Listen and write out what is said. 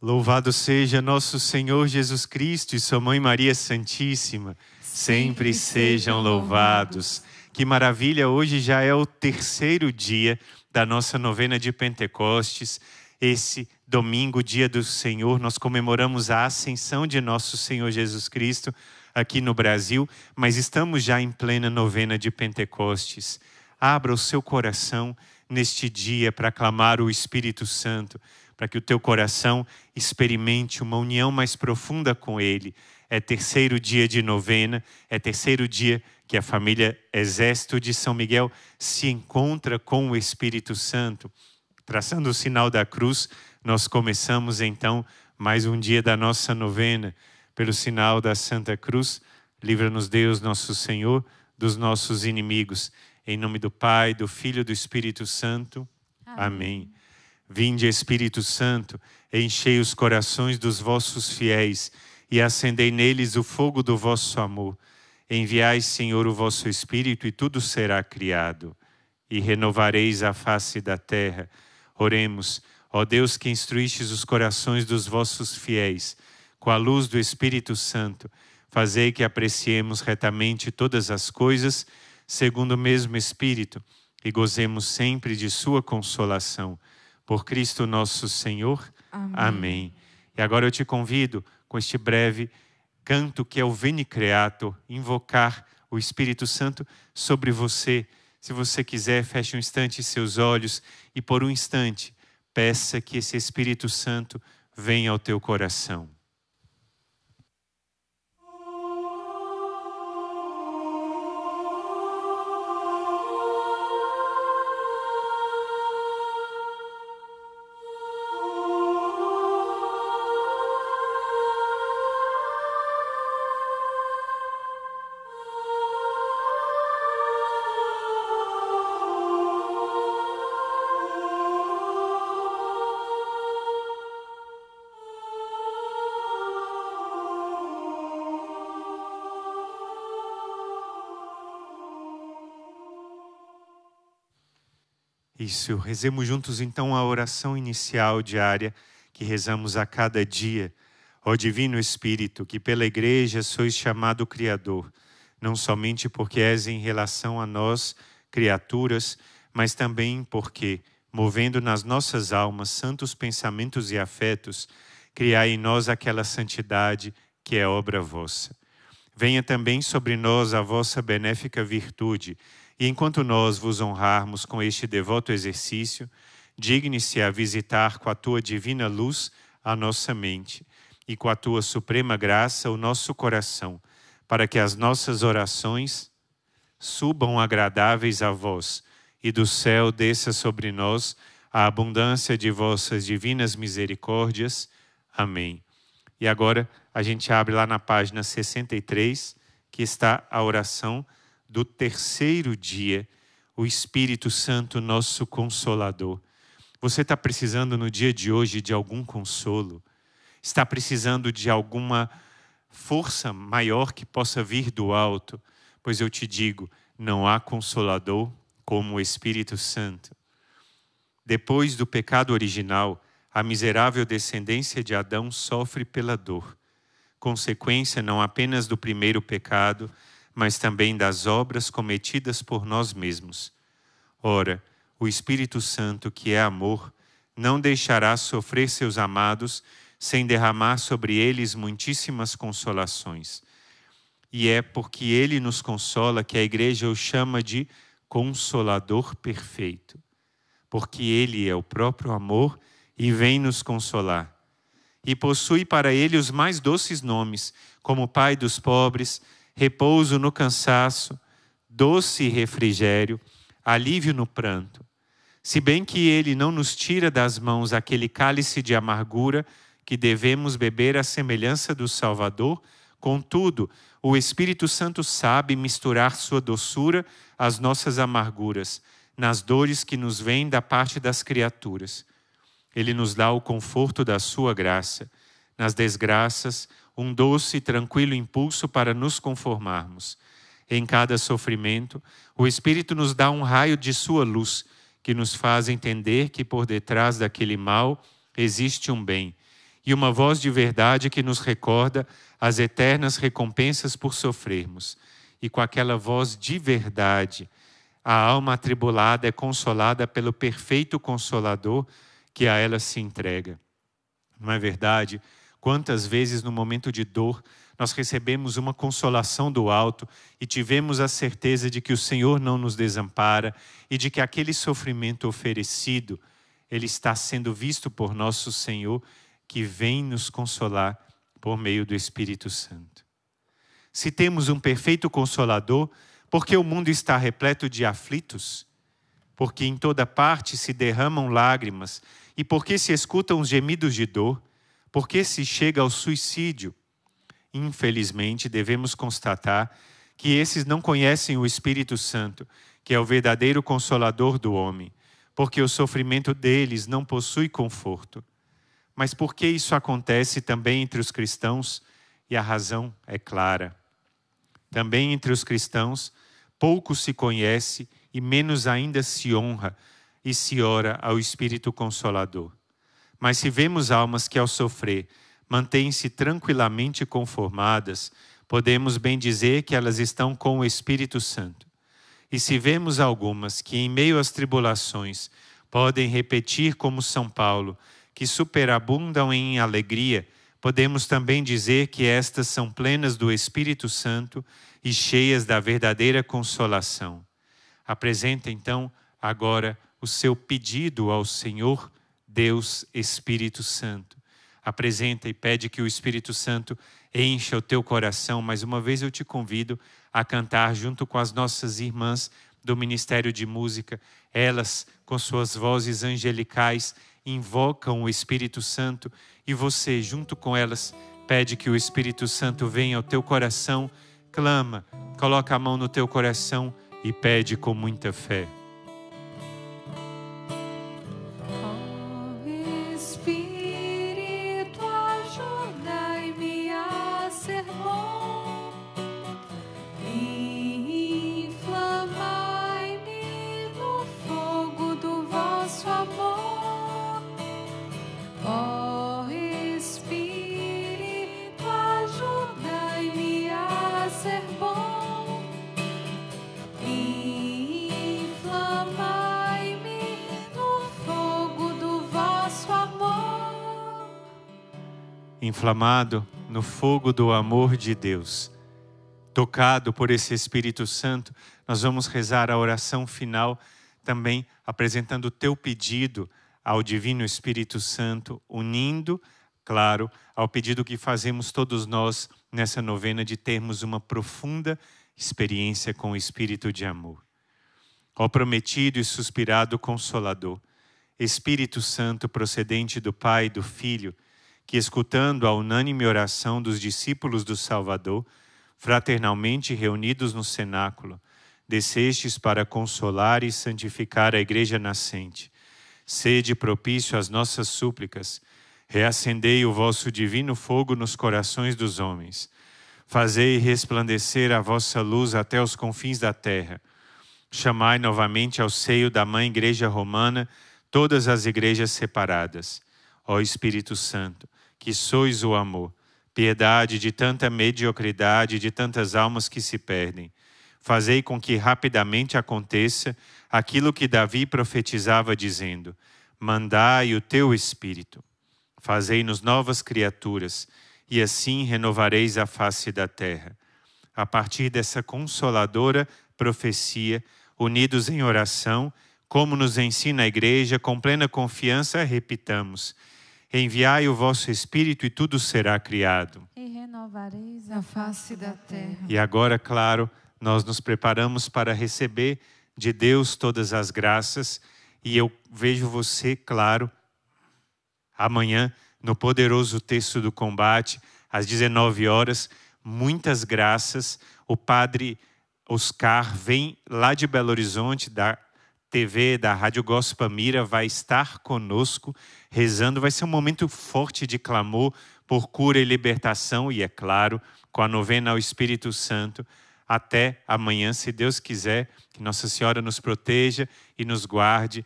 Louvado seja nosso Senhor Jesus Cristo e sua mãe Maria Santíssima, sempre, sempre sejam louvados. Que maravilha, hoje já é o terceiro dia da nossa novena de Pentecostes. Esse domingo, dia do Senhor, nós comemoramos a ascensão de nosso Senhor Jesus Cristo aqui no Brasil, mas estamos já em plena novena de Pentecostes. Abra o seu coração neste dia para clamar o Espírito Santo para que o teu coração experimente uma união mais profunda com Ele. É terceiro dia de novena, é terceiro dia que a família Exército de São Miguel se encontra com o Espírito Santo. Traçando o sinal da cruz, nós começamos então mais um dia da nossa novena. Pelo sinal da Santa Cruz, livra-nos Deus, nosso Senhor, dos nossos inimigos. Em nome do Pai, do Filho e do Espírito Santo. Amém. Amém. Vinde, Espírito Santo, enchei os corações dos vossos fiéis e acendei neles o fogo do vosso amor. Enviai, Senhor, o vosso Espírito e tudo será criado, e renovareis a face da terra. Oremos, ó Deus que instruístes os corações dos vossos fiéis, com a luz do Espírito Santo, fazei que apreciemos retamente todas as coisas, segundo o mesmo Espírito, e gozemos sempre de Sua consolação por Cristo nosso Senhor. Amém. Amém. E agora eu te convido, com este breve canto que é o Veni Creator, invocar o Espírito Santo sobre você. Se você quiser, feche um instante seus olhos e por um instante peça que esse Espírito Santo venha ao teu coração. isso, rezemos juntos então a oração inicial diária que rezamos a cada dia. Ó Divino Espírito, que pela Igreja sois chamado Criador, não somente porque és em relação a nós, criaturas, mas também porque, movendo nas nossas almas santos pensamentos e afetos, criai em nós aquela santidade que é obra vossa. Venha também sobre nós a vossa benéfica virtude e enquanto nós vos honrarmos com este devoto exercício, digne-se a visitar com a tua divina luz a nossa mente e com a tua suprema graça o nosso coração, para que as nossas orações subam agradáveis a vós e do céu desça sobre nós a abundância de vossas divinas misericórdias. Amém. E agora a gente abre lá na página 63, que está a oração do terceiro dia, o Espírito Santo, nosso consolador. Você está precisando no dia de hoje de algum consolo? Está precisando de alguma força maior que possa vir do alto? Pois eu te digo, não há consolador como o Espírito Santo. Depois do pecado original, a miserável descendência de Adão sofre pela dor, consequência não apenas do primeiro pecado, mas também das obras cometidas por nós mesmos. Ora, o Espírito Santo, que é amor, não deixará sofrer seus amados sem derramar sobre eles muitíssimas consolações. E é porque ele nos consola que a Igreja o chama de Consolador Perfeito, porque ele é o próprio amor e vem nos consolar. E possui para ele os mais doces nomes, como Pai dos pobres, repouso no cansaço, doce refrigério, alívio no pranto. Se bem que ele não nos tira das mãos aquele cálice de amargura que devemos beber à semelhança do Salvador, contudo, o Espírito Santo sabe misturar sua doçura às nossas amarguras, nas dores que nos vêm da parte das criaturas. Ele nos dá o conforto da sua graça, nas desgraças, um doce e tranquilo impulso para nos conformarmos. Em cada sofrimento, o Espírito nos dá um raio de sua luz, que nos faz entender que por detrás daquele mal existe um bem, e uma voz de verdade que nos recorda as eternas recompensas por sofrermos. E com aquela voz de verdade, a alma atribulada é consolada pelo perfeito consolador que a ela se entrega. Não é verdade? Quantas vezes no momento de dor nós recebemos uma consolação do alto e tivemos a certeza de que o Senhor não nos desampara e de que aquele sofrimento oferecido, ele está sendo visto por nosso Senhor que vem nos consolar por meio do Espírito Santo. Se temos um perfeito consolador, porque o mundo está repleto de aflitos, porque em toda parte se derramam lágrimas e porque se escutam os gemidos de dor, porque se chega ao suicídio, infelizmente devemos constatar que esses não conhecem o Espírito Santo, que é o verdadeiro consolador do homem, porque o sofrimento deles não possui conforto. Mas por que isso acontece também entre os cristãos? E a razão é clara. Também entre os cristãos, pouco se conhece e menos ainda se honra e se ora ao Espírito Consolador. Mas se vemos almas que, ao sofrer, mantêm-se tranquilamente conformadas, podemos bem dizer que elas estão com o Espírito Santo. E se vemos algumas que, em meio às tribulações, podem repetir como São Paulo, que superabundam em alegria, podemos também dizer que estas são plenas do Espírito Santo e cheias da verdadeira consolação. Apresenta então agora o seu pedido ao Senhor Deus Espírito Santo. Apresenta e pede que o Espírito Santo encha o teu coração. Mais uma vez eu te convido a cantar junto com as nossas irmãs do Ministério de Música. Elas, com suas vozes angelicais, invocam o Espírito Santo e você, junto com elas, pede que o Espírito Santo venha ao teu coração, clama, coloca a mão no teu coração e pede com muita fé. inflamado no fogo do amor de Deus, tocado por esse Espírito Santo, nós vamos rezar a oração final também apresentando o teu pedido ao Divino Espírito Santo, unindo, claro, ao pedido que fazemos todos nós nessa novena de termos uma profunda experiência com o Espírito de amor. Ó prometido e suspirado Consolador, Espírito Santo procedente do Pai e do Filho, que, escutando a unânime oração dos discípulos do Salvador, fraternalmente reunidos no cenáculo, descestes para consolar e santificar a igreja nascente. Sede propício às nossas súplicas, reacendei o vosso divino fogo nos corações dos homens. Fazei resplandecer a vossa luz até os confins da terra. Chamai novamente ao seio da Mãe Igreja Romana todas as igrejas separadas. Ó Espírito Santo, que sois o amor. Piedade de tanta mediocridade, de tantas almas que se perdem. Fazei com que rapidamente aconteça aquilo que Davi profetizava, dizendo: Mandai o teu espírito, fazei-nos novas criaturas, e assim renovareis a face da terra. A partir dessa consoladora profecia, unidos em oração, como nos ensina a igreja, com plena confiança, repitamos Enviai o vosso Espírito e tudo será criado. E renovareis a face da terra. E agora, claro, nós nos preparamos para receber de Deus todas as graças. E eu vejo você, claro, amanhã no poderoso texto do combate, às 19 horas. Muitas graças. O padre Oscar vem lá de Belo Horizonte, da TV, da Rádio Gospel Mira vai estar conosco rezando. Vai ser um momento forte de clamor por cura e libertação, e é claro, com a novena ao Espírito Santo. Até amanhã, se Deus quiser, que Nossa Senhora nos proteja e nos guarde,